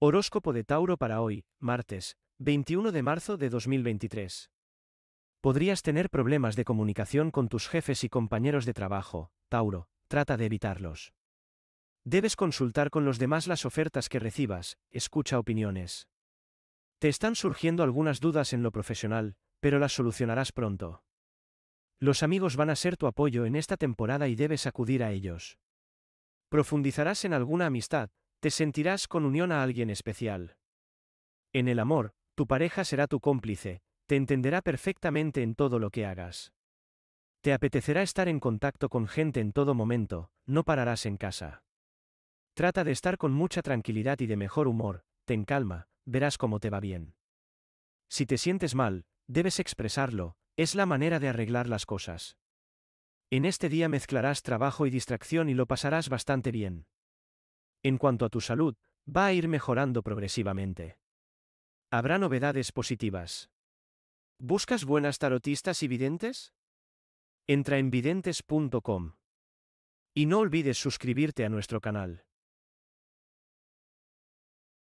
Horóscopo de Tauro para hoy, martes, 21 de marzo de 2023. Podrías tener problemas de comunicación con tus jefes y compañeros de trabajo, Tauro, trata de evitarlos. Debes consultar con los demás las ofertas que recibas, escucha opiniones. Te están surgiendo algunas dudas en lo profesional, pero las solucionarás pronto. Los amigos van a ser tu apoyo en esta temporada y debes acudir a ellos. Profundizarás en alguna amistad, te sentirás con unión a alguien especial. En el amor, tu pareja será tu cómplice, te entenderá perfectamente en todo lo que hagas. Te apetecerá estar en contacto con gente en todo momento, no pararás en casa. Trata de estar con mucha tranquilidad y de mejor humor, ten calma, verás cómo te va bien. Si te sientes mal, debes expresarlo, es la manera de arreglar las cosas. En este día mezclarás trabajo y distracción y lo pasarás bastante bien. En cuanto a tu salud, va a ir mejorando progresivamente. Habrá novedades positivas. ¿Buscas buenas tarotistas y videntes? Entra en videntes.com. Y no olvides suscribirte a nuestro canal.